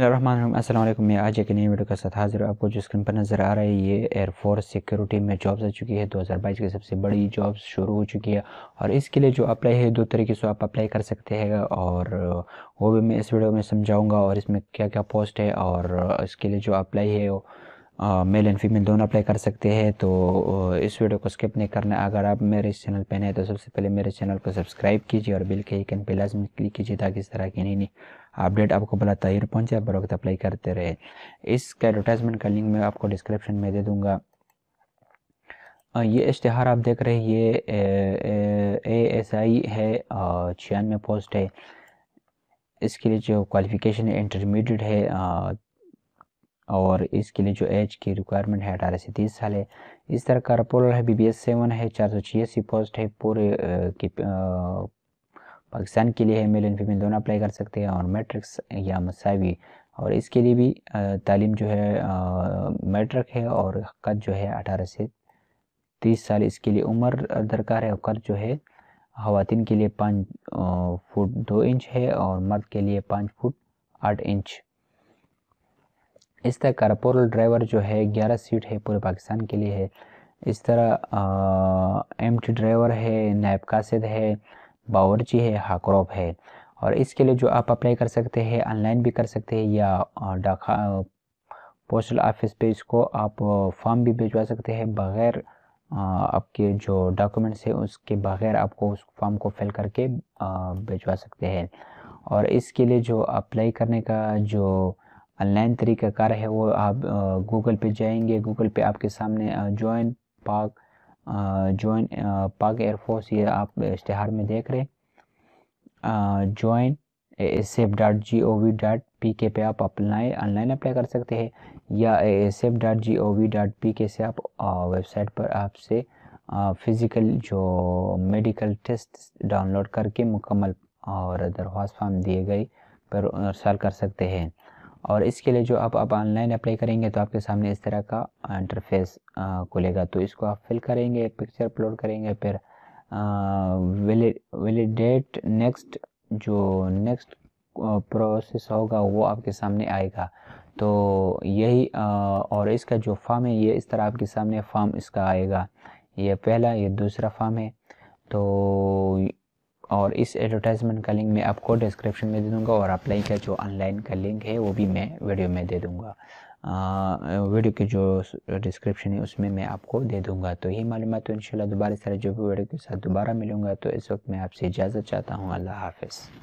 अस्सलाम मैं आज एक नई वीडियो के साथ हाजिर आपको जो स्क्रीन पर नज़र आ रहा है ये एयरफोर्स सिक्योरिटी में जॉब्स आ चुकी है 2022 की सबसे बड़ी जॉब्स शुरू हो चुकी है और इसके लिए जो अप्लाई है दो तरीके से आप अप्लाई कर सकते हैं और वो भी मैं इस वीडियो में समझाऊँगा और इसमें क्या क्या पोस्ट है और इसके लिए जो अप्लाई है मेल एंड फीमेल दोनों अप्लाई कर सकते हैं तो इस वीडियो को स्किप नहीं करना अगर आप मेरे इस चैनल पर नए तो सबसे पहले मेरे चैनल को सब्सक्राइब कीजिए और बिल के आइकन पर लाजमी क्लिक कीजिए ताकि इस तरह की नई नई अपडेट आपको भला तहिर पहुँचे आप बर अप्लाई करते रहे इसका एडवर्टाइजमेंट का लिंक मैं आपको डिस्क्रिप्शन में दे दूँगा ये इश्तहार आप देख रहे हैं ये ए एस आई है छियानवे पोस्ट है इसके लिए जो क्वालिफ़िकेशन है इंटरमीडिएट है और इसके लिए जो एज की रिक्वायरमेंट है अठारह से तीस साल है इस तरह का अपोलर है बी बी एस सेवन है चार सौ छियासी पोस्ट है पूरे की पाकिस्तान के लिए है मेल एंड फीमेल दोनों अप्लाई कर सकते हैं और मैट्रिक्स या मसावी और इसके लिए भी तालीम जो है मैट्रिक है और कद जो है अठारह से तीस साल इसके लिए उम्र दरकार है और कद जो है खातन के लिए पाँच फुट दो इंच है और मर्द के लिए पाँच फुट आठ इंच इस तरह कारपोरल ड्राइवर जो है ग्यारह सीट है पूरे पाकिस्तान के लिए है इस तरह एम टी ड्राइवर है नायब कासिद है बावरची है हाकरोप है और इसके लिए जो आप अप्लाई कर सकते हैं ऑनलाइन भी कर सकते हैं या डाका पोस्टल ऑफिस पे इसको आप फॉर्म भी भिजवा सकते हैं बगैर आपके जो डॉक्यूमेंट्स है उसके बगैर आपको उस फॉर्म को फिल करके भिजवा सकते हैं और इसके लिए जो अप्लाई करने का जो ऑनलाइन तरीका कार है वो आप गूगल पे जाएंगे गूगल पे आपके सामने जॉइन पाक जॉइन पाक एयरफोर्स ये आप इश्तहार में देख रहे हैं join F dot G O V dot P K पे आप अपलाई ऑनलाइन अप्लाई कर सकते हैं या S F dot G O V dot P K से आप वेबसाइट पर आपसे फिज़िकल जो मेडिकल टेस्ट डाउनलोड करके मुकम्मल और दरख्वास्त फॉर्म दिए गए पर सर कर सकते हैं और इसके लिए जो आप आप ऑनलाइन अप्लाई करेंगे तो आपके सामने इस तरह का इंटरफेस खुलेगा तो इसको आप फिल करेंगे पिक्चर अपलोड करेंगे फिर वैलिडेट नेक्स्ट जो नेक्स्ट प्रोसेस होगा वो आपके सामने आएगा तो यही आ, और इसका जो फॉर्म है ये इस तरह आपके सामने फॉर्म इसका आएगा ये पहला ये दूसरा फॉर्म है तो और इस एडवर्टाइजमेंट का लिंक मैं आपको डिस्क्रिप्शन में दे दूंगा और अप्लाई का जो ऑनलाइन का लिंक है वो भी मैं वीडियो में दे दूंगा आ, वीडियो की जो डिस्क्रिप्शन है उसमें मैं आपको दे दूंगा तो ये मालूम तो इंशाल्लाह दोबारा सारे जो भी वीडियो के साथ दोबारा मिलूंगा तो इस वक्त मैं आपसे इजाज़त चाहता हूँ अल्लाह हाफ़